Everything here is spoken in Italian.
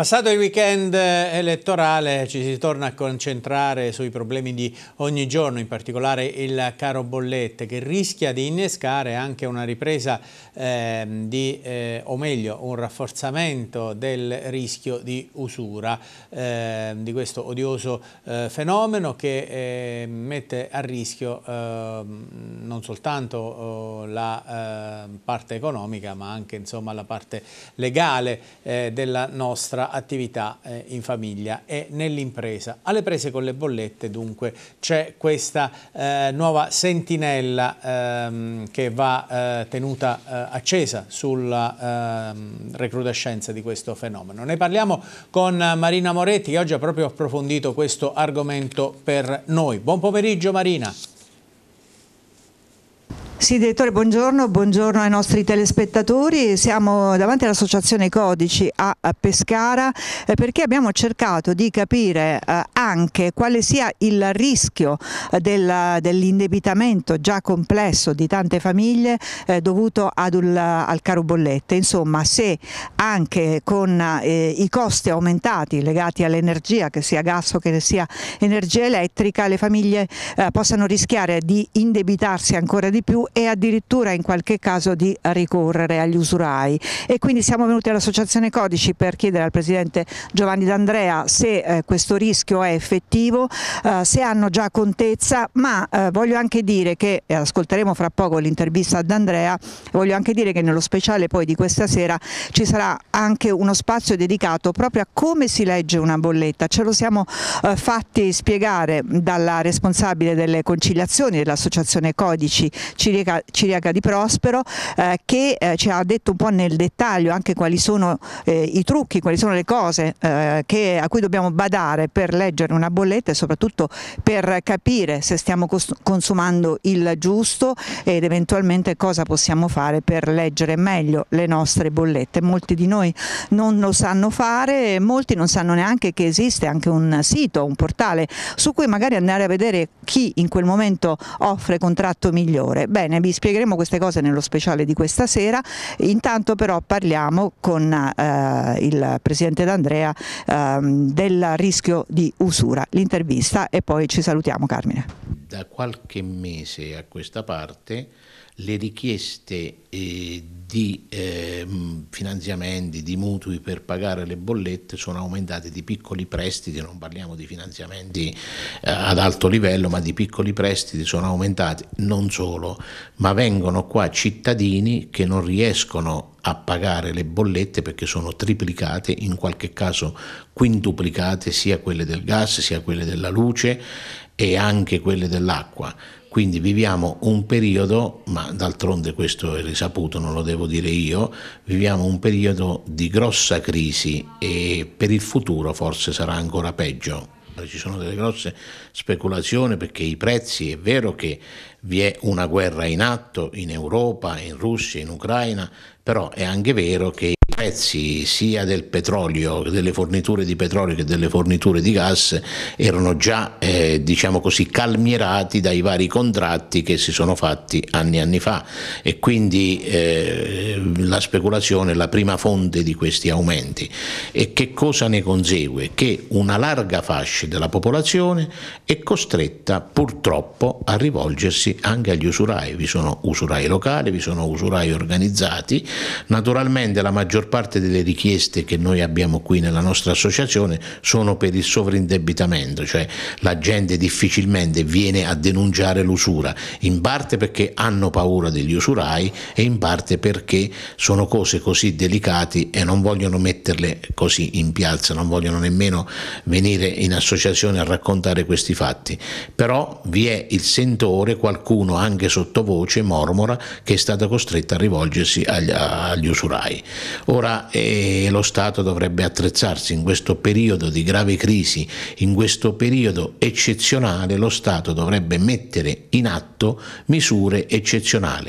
Passato il weekend eh, elettorale ci si torna a concentrare sui problemi di ogni giorno, in particolare il caro bollette che rischia di innescare anche una ripresa eh, di, eh, o meglio un rafforzamento del rischio di usura eh, di questo odioso eh, fenomeno che ehm, mette a rischio ehm, non soltanto oh, la ehm, parte economica ma anche insomma, la parte legale eh, della nostra attività eh, in famiglia e nell'impresa. Alle prese con le bollette dunque c'è questa eh, nuova sentinella ehm, che va eh, tenuta eh, accesa sulla ehm, recrudescenza di questo fenomeno. Ne parliamo con Marina Moretti che oggi ha proprio approfondito questo argomento per noi. Buon pomeriggio Marina. Sì, direttore, buongiorno, buongiorno ai nostri telespettatori. Siamo davanti all'Associazione Codici a Pescara eh, perché abbiamo cercato di capire eh, anche quale sia il rischio eh, dell'indebitamento già complesso di tante famiglie dovuto al caro bollette. Insomma, se anche con i costi aumentati legati all'energia, che sia gas o che sia energia elettrica, le famiglie possano rischiare di indebitarsi ancora di più e addirittura in qualche caso di ricorrere agli usurai e quindi siamo venuti all'Associazione Codici per chiedere al Presidente Giovanni D'Andrea se eh, questo rischio è effettivo, eh, se hanno già contezza, ma eh, voglio anche dire che, ascolteremo fra poco l'intervista ad Andrea, voglio anche dire che nello speciale poi di questa sera ci sarà anche uno spazio dedicato proprio a come si legge una bolletta, ce lo siamo eh, fatti spiegare dalla responsabile delle conciliazioni dell'Associazione Codici, Cilia Ciriaca, Ciriaca di Prospero eh, che eh, ci ha detto un po' nel dettaglio anche quali sono eh, i trucchi, quali sono le cose eh, che, a cui dobbiamo badare per leggere una bolletta e soprattutto per capire se stiamo consumando il giusto ed eventualmente cosa possiamo fare per leggere meglio le nostre bollette. Molti di noi non lo sanno fare, molti non sanno neanche che esiste anche un sito, un portale su cui magari andare a vedere chi in quel momento offre contratto migliore. Bene, Bene, vi spiegheremo queste cose nello speciale di questa sera, intanto però parliamo con eh, il Presidente D'Andrea eh, del rischio di usura, l'intervista e poi ci salutiamo Carmine da qualche mese a questa parte le richieste eh, di eh, finanziamenti, di mutui per pagare le bollette sono aumentate di piccoli prestiti, non parliamo di finanziamenti eh, ad alto livello, ma di piccoli prestiti sono aumentati, non solo, ma vengono qua cittadini che non riescono a pagare le bollette perché sono triplicate, in qualche caso quintuplicate sia quelle del gas, sia quelle della luce e anche quelle dell'acqua. Quindi viviamo un periodo, ma d'altronde questo è risaputo, non lo devo dire io, viviamo un periodo di grossa crisi e per il futuro forse sarà ancora peggio ci sono delle grosse speculazioni perché i prezzi, è vero che vi è una guerra in atto in Europa, in Russia, in Ucraina, però è anche vero che prezzi sia del petrolio, delle forniture di petrolio che delle forniture di gas erano già eh, diciamo così calmierati dai vari contratti che si sono fatti anni e anni fa e quindi eh, la speculazione è la prima fonte di questi aumenti e che cosa ne consegue? Che una larga fascia della popolazione è costretta purtroppo a rivolgersi anche agli usurai, vi sono usurai locali, vi sono usurai organizzati, naturalmente la maggior parte delle richieste che noi abbiamo qui nella nostra associazione sono per il sovrindebitamento, cioè la gente difficilmente viene a denunciare l'usura, in parte perché hanno paura degli usurai e in parte perché sono cose così delicate e non vogliono metterle così in piazza, non vogliono nemmeno venire in associazione a raccontare questi fatti. Però vi è il sentore, qualcuno anche sottovoce mormora che è stata costretta a rivolgersi agli, agli usurai. Ora, Ora eh, lo Stato dovrebbe attrezzarsi in questo periodo di grave crisi, in questo periodo eccezionale, lo Stato dovrebbe mettere in atto misure eccezionali.